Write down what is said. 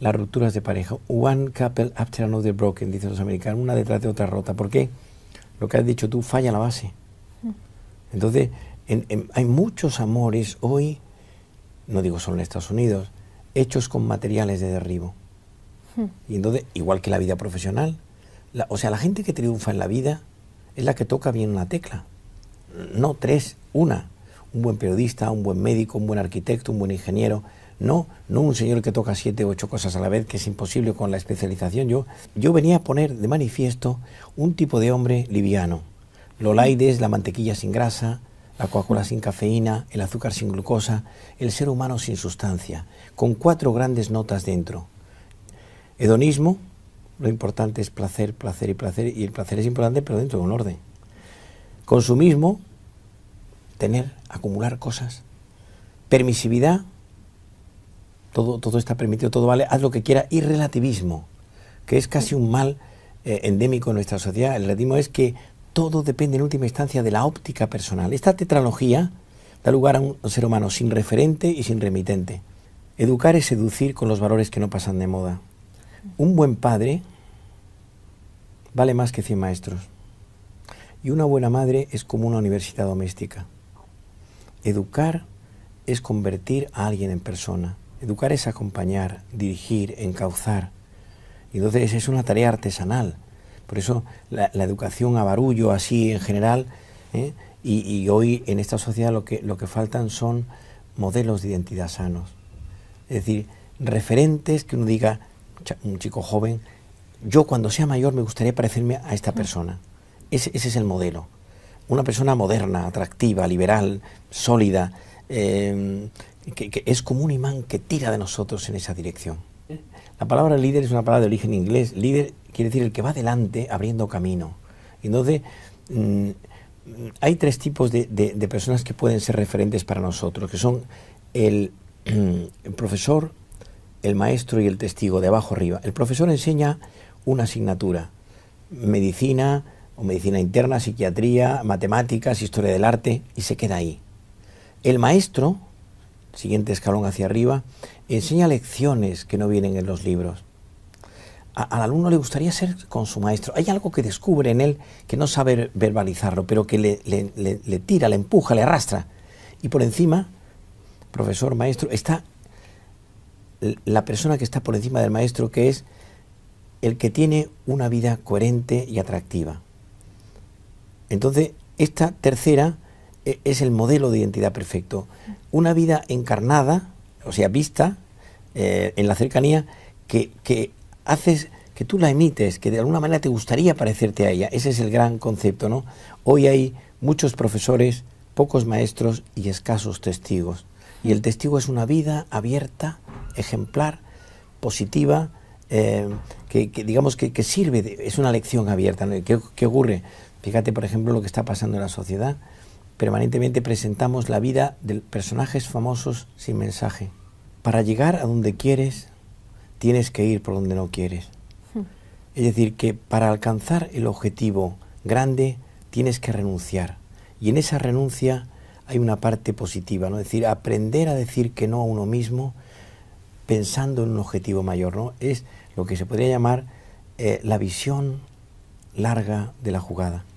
las rupturas de pareja. One couple after another broken, dicen los americanos, una detrás de otra rota. ¿Por qué? Lo que has dicho tú falla la base. Mm. Entonces, hay muchos amores hoy, no digo solo en Estados Unidos, hechos con materiales de derribo. Mm. Y entonces, igual que la vida profesional, o sea, la gente que triunfa en la vida es la que toca bien una tecla. No tres, una. Un buen periodista, un buen médico, un buen arquitecto, un buen ingeniero. No, no un señor que toca siete u ocho cosas a la vez, que es imposible con la especialización. Yo, yo venía a poner de manifiesto un tipo de hombre liviano. Lolaides, la mantequilla sin grasa, la coca sin cafeína, el azúcar sin glucosa, el ser humano sin sustancia, con cuatro grandes notas dentro. Hedonismo, lo importante es placer, placer y placer, y el placer es importante pero dentro de un orden. Consumismo, tener, acumular cosas. Permisividad, todo, está permitido, todo vale, haz lo que quiera, y relativismo, que es casi un mal eh, endémico en nuestra sociedad. El relativismo es que todo depende en última instancia de la óptica personal. Esta tetralogía da lugar a un ser humano sin referente y sin remitente. Educar es seducir con los valores que no pasan de moda. Un buen padre vale más que 100 maestros. Y una buena madre es como una universidad doméstica. Educar es convertir a alguien en persona. Educar es acompañar, dirigir, encauzar. Y entonces es una tarea artesanal. Por eso la, educación a barullo, así en general, ¿eh? y, hoy en esta sociedad lo que, lo que faltan son modelos de identidad sanos. Es decir, referentes que uno diga, un chico joven, yo cuando sea mayor me gustaría parecerme a esta persona. Ese, es el modelo. Una persona moderna, atractiva, liberal, sólida, eh, que, es como un imán que tira de nosotros en esa dirección. La palabra líder es una palabra de origen inglés. Líder quiere decir el que va adelante abriendo camino. Entonces, mm, hay tres tipos de, personas que pueden ser referentes para nosotros, que son el, mm, el, profesor, el maestro y el testigo, de abajo arriba. El profesor enseña una asignatura, medicina o medicina interna, psiquiatría, matemáticas, historia del arte, y se queda ahí. El maestro siguiente escalón hacia arriba, enseña lecciones que no vienen en los libros. al alumno le gustaría ser con su maestro. Hay algo que descubre en él que no sabe verbalizarlo, pero que le tira, le empuja, le arrastra. Y por encima, profesor, maestro, está la persona que está por encima del maestro, que es el que tiene una vida coherente y atractiva. Entonces, esta tercera e, es el modelo de identidad perfecto. Una vida encarnada, o sea, vista, eh, en la cercanía, que, haces, que tú la emites, que de alguna manera te gustaría parecerte a ella. Ese es el gran concepto, ¿no? Hoy hay muchos profesores, pocos maestros y escasos testigos. Y el testigo es una vida abierta, ejemplar, positiva, eh, que, digamos que, sirve, es una lección abierta. ¿no? ¿Qué ocurre? Fíjate, por ejemplo, lo que está pasando en la sociedad permanentemente presentamos la vida de personajes famosos sin mensaje. Para llegar a donde quieres, tienes que ir por donde no quieres. Hmm. Es decir, que para alcanzar el objetivo grande, tienes que renunciar. Y en esa renuncia hay una parte positiva, ¿no? Es decir, aprender a decir que no a uno mismo pensando en un objetivo mayor, ¿no? Es lo que se podría llamar eh, la visión larga de la jugada.